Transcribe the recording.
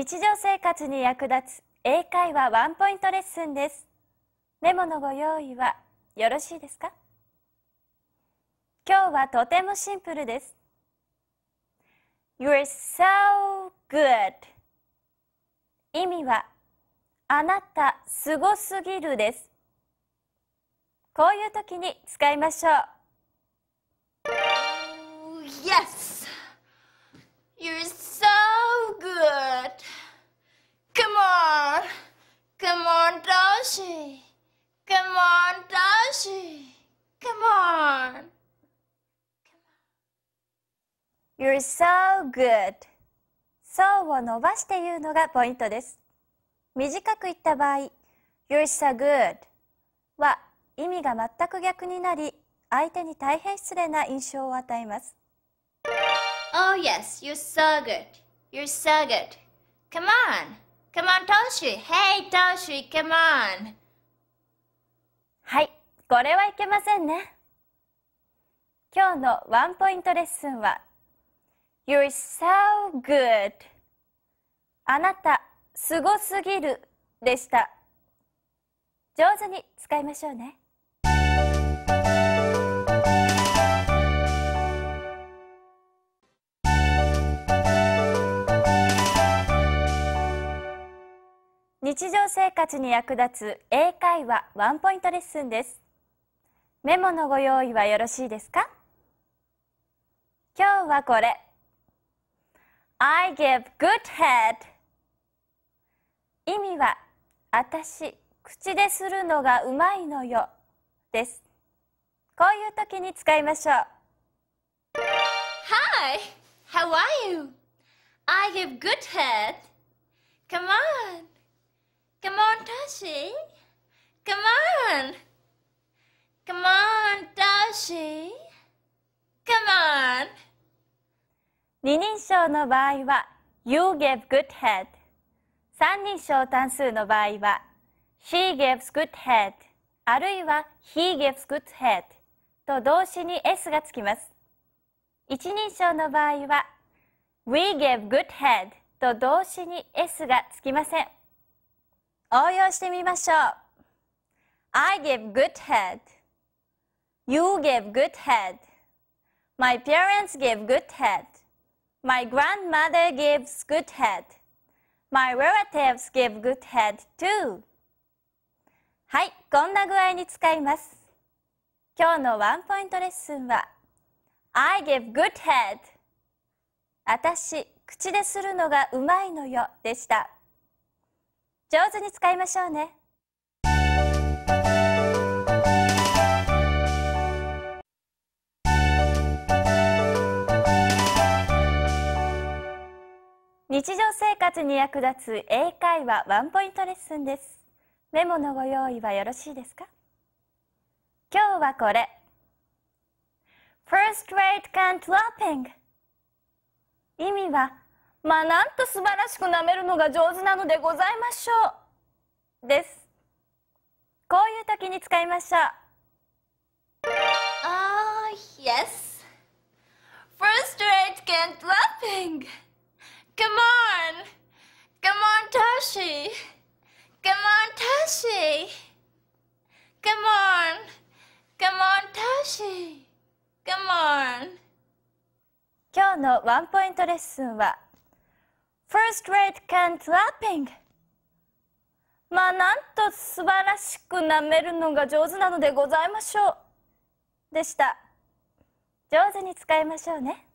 日常生活に役立つ英会話ワンポイントレッスンですメモのご用意はよろしいですか今日はとてもシンプルです You're so good 意味はあなたすごすぎるですこういう時に使いましょう、oh, yes! You're so good. So を伸ばして言うのがポイントです。短く言った場合、You're so good は意味が全く逆になり、相手に大変失礼な印象を与えます。Oh yes, you're so good. You're so good. Come on. Come on, Toshi. Hey, Toshi, come on. はい、これはいけませんね。今日のワンポイントレッスンは You're so good. あなた、すごすぎるでした。上手に使いましょうね。日常生活に役立つ英会話ワンポイントレッスンですメモのご用意はよろしいですか今日はこれ I give good head 意味は私口でするのがうまいのよですこういう時に使いましょう Hi, how are you? I give good head Come on Come on, Tashi Come on Come on, Tashi 二人称の場合は You gave good head 三人称単数の場合は She gives good head あるいは He gives good head と動詞に S がつきます一人称の場合は We gave good head と動詞に S がつきません応用してみましょう I gave good head You gave good head My parents gave good head My grandmother gives good head. My relatives give good head too. はい、こんな具合に使います。今日のワンポイントレッスンは I give good head 私、口でするのがうまいのよでした。上手に使いましょうね。日常生活に役立つ英会話ワンポイントレッスンですメモのご用意はよろしいですか今日はこれ First rate can l p p i n g 意味はまあなんと素晴らしく舐めるのが上手なのでございましょうですこういう時に使いましょう Tashi. Come on, Tashi. Come on. Come on, Tashi. Come on. 今日のワンポイントレッスンは First rate can clapping まあなんと素晴らしく舐めるのが上手なのでございましょうでした上手に使いましょうね